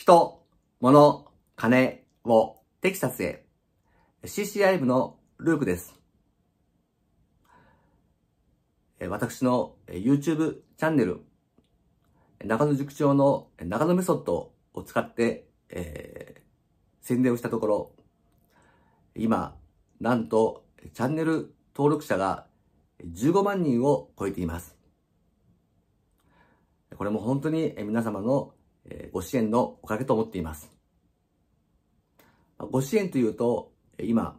人、物、金をテキサスへ。CCI 部のルークです。私の YouTube チャンネル、中野塾長の中野メソッドを使って、えー、宣伝をしたところ、今、なんとチャンネル登録者が15万人を超えています。これも本当に皆様のご支援のおかげと思っています。ご支援というと、今、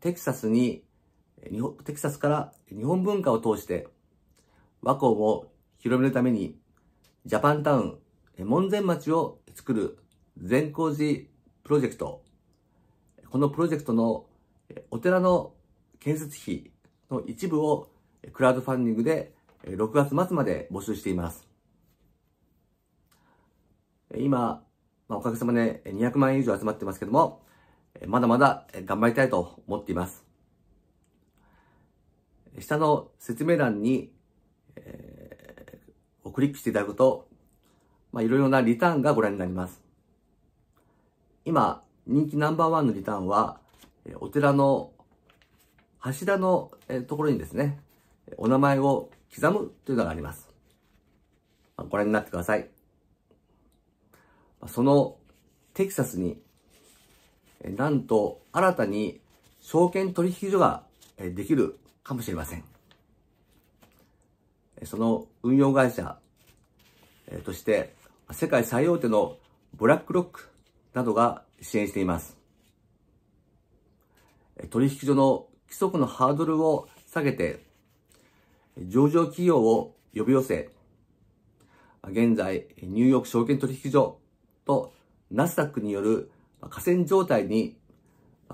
テキサスに、テキサスから日本文化を通して、和光を広めるために、ジャパンタウン、門前町を作る善光寺プロジェクト。このプロジェクトのお寺の建設費の一部をクラウドファンディングで6月末まで募集しています。今、まあ、おかげさまで200万円以上集まってますけども、まだまだ頑張りたいと思っています。下の説明欄に、えー、をクリックしていただくと、まあ、いろいろなリターンがご覧になります。今、人気ナンバーワンのリターンは、お寺の柱のところにですね、お名前を刻むというのがあります。ご覧になってください。そのテキサスに、なんと新たに証券取引所ができるかもしれません。その運用会社として世界最大手のブラックロックなどが支援しています。取引所の規則のハードルを下げて、上場企業を呼び寄せ、現在、ニューヨーク証券取引所とナスダックによる河川状態に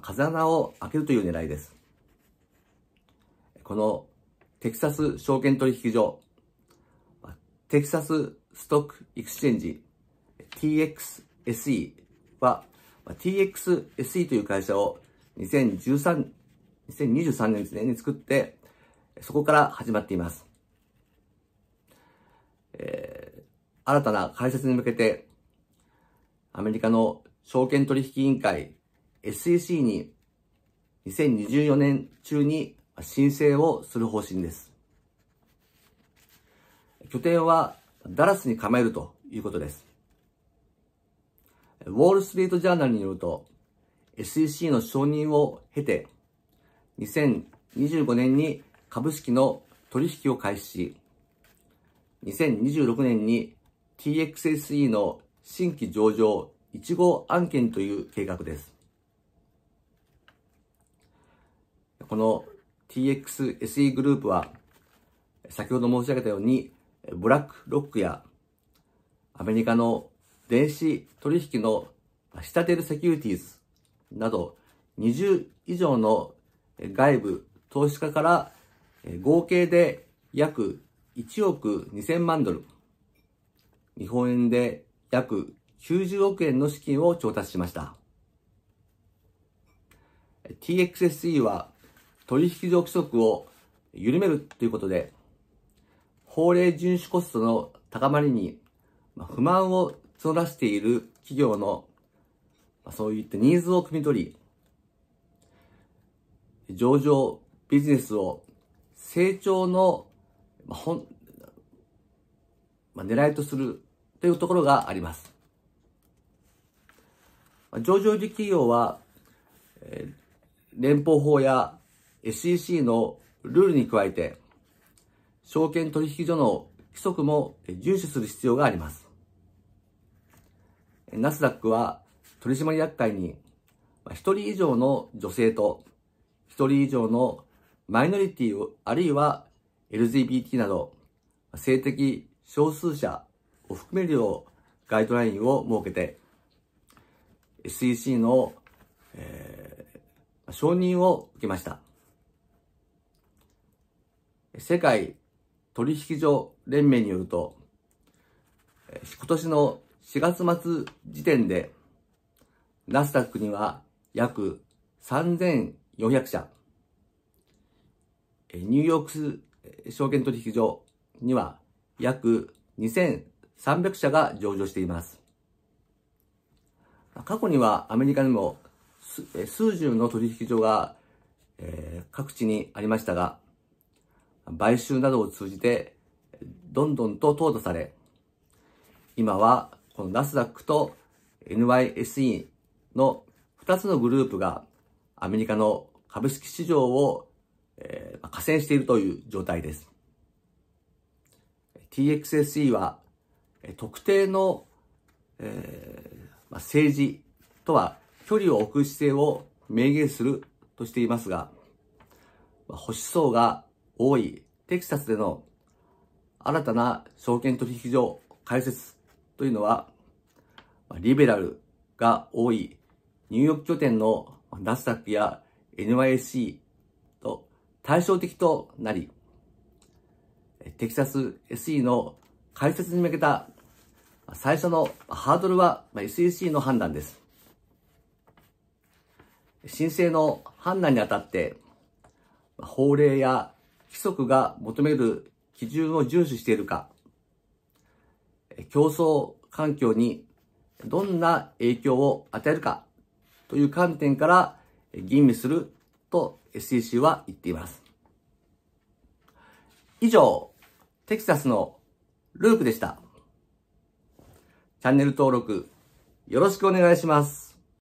風穴を開けるという狙いです。このテキサス証券取引所、テキサスストックエクスチェンジ TXSE は TXSE という会社を2013 2023年ですね、に作って、そこから始まっています。えー、新たな解説に向けて、アメリカの証券取引委員会 SEC に2024年中に申請をする方針です。拠点はダラスに構えるということです。ウォールストリートジャーナルによると、SEC の承認を経て、2025年に株式の取引を開始し、2026年に TXSE の新規上場1号案件という計画です。この TXSE グループは、先ほど申し上げたように、ブラックロックやアメリカの電子取引の仕立テるセキュリティーズなど20以上の外部投資家から合計で約1億2000万ドル、日本円で約90億円の資金を調達しました。TXSE は取引所規則を緩めるということで、法令遵守コストの高まりに不満を募らせている企業のそういったニーズを汲み取り、上場ビジネスを成長の、まあ、本、まあ、狙いとするというところがあります。上場時企業は、連邦法や SEC のルールに加えて、証券取引所の規則も遵守する必要があります。ナスダックは取締役会に1人以上の女性と1人以上のマイノリティあるいは LGBT など性的少数者を含めるようガイドラインを設けて、SEC の、えー、承認を受けました。世界取引所連盟によると、今年の4月末時点で、ナスダックには約3400社、ニューヨーク証券取引所には約2 0 300社が上場しています。過去にはアメリカにも数十の取引所が、各地にありましたが、買収などを通じて、どんどんと淘汰され、今はこのナスダックと NYSE の2つのグループがアメリカの株式市場を、えー、加勢しているという状態です。TXSE は特定の、えーまあ、政治とは距離を置く姿勢を明言するとしていますが、まあ、保守層が多いテキサスでの新たな証券取引所開設というのは、まあ、リベラルが多いニューヨーク拠点のナスタックや n y e と対照的となり、テキサス SE の開設に向けた最初のハードルは SEC の判断です。申請の判断にあたって、法令や規則が求める基準を重視しているか、競争環境にどんな影響を与えるかという観点から吟味すると SEC は言っています。以上、テキサスのループでした。チャンネル登録、よろしくお願いします。